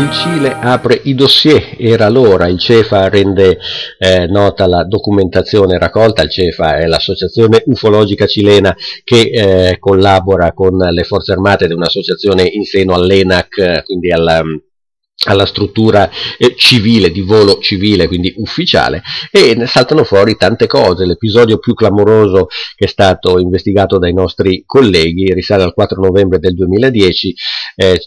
Il Cile apre i dossier, era l'ora, il CEFA rende eh, nota la documentazione raccolta, il CEFA è l'associazione ufologica cilena che eh, collabora con le forze armate ed è un'associazione in seno all'ENAC, eh, quindi al mm, alla struttura eh, civile, di volo civile, quindi ufficiale, e ne saltano fuori tante cose. L'episodio più clamoroso che è stato investigato dai nostri colleghi risale al 4 novembre del 2010 eh,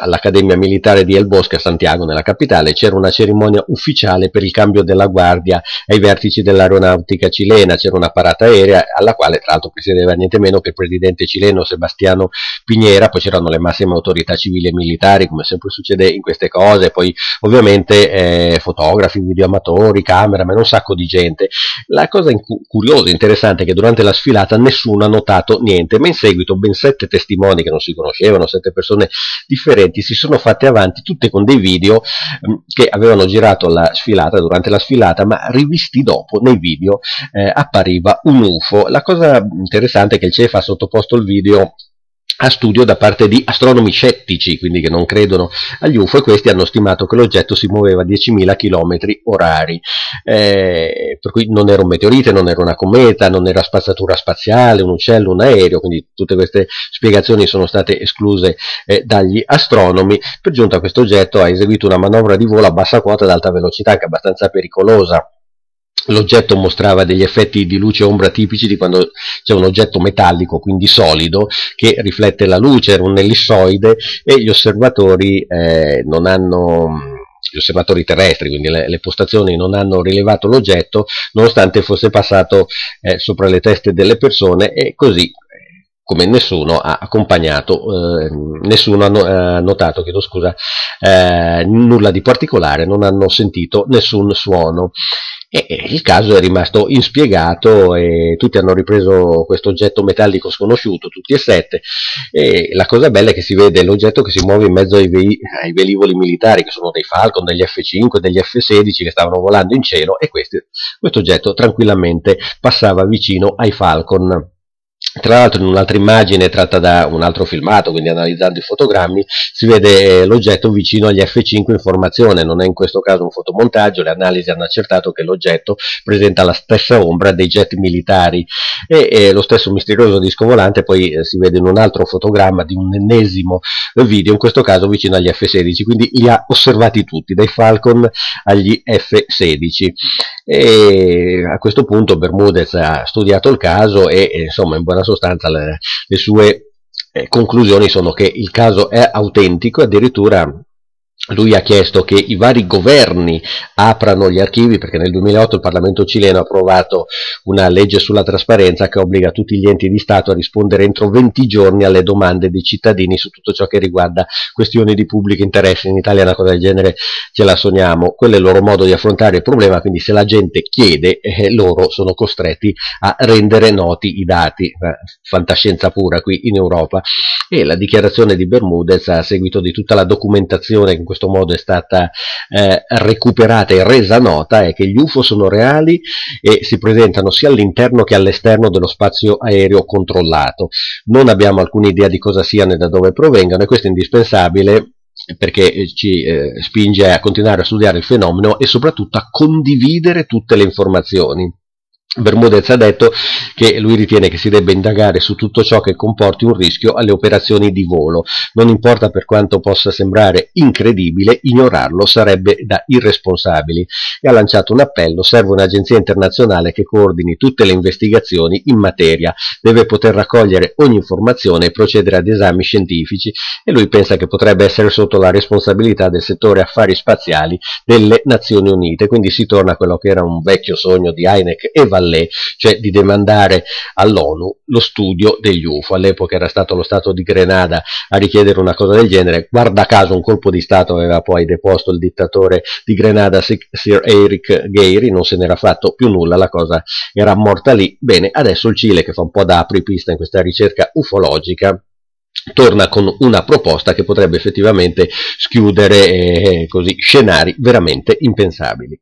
all'Accademia Militare di El Bosque a Santiago, nella capitale, c'era una cerimonia ufficiale per il cambio della guardia ai vertici dell'aeronautica cilena, c'era una parata aerea alla quale tra l'altro presiedeva niente meno che il presidente cileno Sebastiano Pignera, poi c'erano le massime autorità civili e militari, come sempre succede in queste queste cose, poi ovviamente eh, fotografi, videoamatori, cameraman, un sacco di gente. La cosa in curiosa e interessante è che durante la sfilata nessuno ha notato niente, ma in seguito ben sette testimoni che non si conoscevano, sette persone differenti, si sono fatte avanti tutte con dei video mh, mm, che avevano girato la sfilata, durante la sfilata, ma rivisti dopo nei video eh, appariva un UFO. La cosa interessante è che il CEF ha sottoposto il video a studio da parte di astronomi scettici, quindi che non credono agli UFO, e questi hanno stimato che l'oggetto si muoveva a 10.000 km orari, eh, per cui non era un meteorite, non era una cometa, non era spazzatura spaziale, un uccello, un aereo, quindi tutte queste spiegazioni sono state escluse eh, dagli astronomi. Per giunta questo oggetto ha eseguito una manovra di volo a bassa quota ad alta velocità, anche abbastanza pericolosa, l'oggetto mostrava degli effetti di luce e ombra tipici di quando c'è un oggetto metallico, quindi solido, che riflette la luce, era un ellissoide e gli osservatori, eh, hanno, gli osservatori terrestri, quindi le, le, postazioni non hanno rilevato l'oggetto nonostante fosse passato eh, sopra le teste delle persone e così come nessuno ha accompagnato, eh, nessuno ha eh, notato, chiedo scusa, eh, nulla di particolare, non hanno sentito nessun suono. E, il caso è rimasto inspiegato e tutti hanno ripreso questo oggetto metallico sconosciuto, tutti e sette, e la cosa bella è che si vede l'oggetto che si muove in mezzo ai, vei, ai velivoli militari, che sono dei Falcon, degli F-5, degli F-16 che stavano volando in cielo e questo oggetto tranquillamente passava vicino ai Falcon. Tra l'altro in un'altra immagine tratta da un altro filmato, quindi analizzando i fotogrammi, si vede eh, l'oggetto vicino agli F5 in formazione, non è in questo caso un fotomontaggio, le analisi hanno accertato che l'oggetto presenta la stessa ombra dei jet militari e, e eh, lo stesso misterioso disco volante poi eh, si vede in un altro fotogramma di un ennesimo eh, video, in questo caso vicino agli F16, quindi li ha osservati tutti, dai Falcon agli F16. E a questo punto Bermudez ha studiato il caso e insomma in buona sostanza le, le sue eh, conclusioni sono che il caso è autentico e addirittura lui ha chiesto che i vari governi aprano gli archivi perché nel 2008 il Parlamento cileno ha approvato una legge sulla trasparenza che obbliga tutti gli enti di Stato a rispondere entro 20 giorni alle domande dei cittadini su tutto ciò che riguarda questioni di pubblico interesse. In Italia una cosa del genere ce la sogniamo, quello è il loro modo di affrontare il problema, quindi se la gente chiede eh, loro sono costretti a rendere noti i dati, eh, fantascienza pura qui in Europa. E la dichiarazione di Bermudez a seguito di tutta la documentazione questo modo è stata eh, recuperata e resa nota è che gli UFO sono reali e si presentano sia all'interno che all'esterno dello spazio aereo controllato. Non abbiamo alcuna idea di cosa siano e da dove provengano e questo è indispensabile perché eh, ci eh, spinge a continuare a studiare il fenomeno e soprattutto a condividere tutte le informazioni. Bermudez ha detto che lui ritiene che si debba indagare su tutto ciò che comporti un rischio alle operazioni di volo. Non importa per quanto possa sembrare incredibile, ignorarlo sarebbe da irresponsabili. E ha lanciato un appello, serve un'agenzia internazionale che coordini tutte le investigazioni in materia, deve poter raccogliere ogni informazione e procedere ad esami scientifici e lui pensa che potrebbe essere sotto la responsabilità del settore affari spaziali delle Nazioni Unite. Quindi si torna a quello che era un vecchio sogno di Heineck e Van Ballet, cioè di demandare all'ONU lo studio degli UFO. All'epoca era stato lo Stato di Grenada a richiedere una cosa del genere. Guarda caso un colpo di Stato aveva poi deposto il dittatore di Grenada, Sir Eric Gehry, non se n'era fatto più nulla, la cosa era morta lì. Bene, adesso il Cile, che fa un po' da apripista in questa ricerca ufologica, torna con una proposta che potrebbe effettivamente schiudere eh, così, scenari veramente impensabili.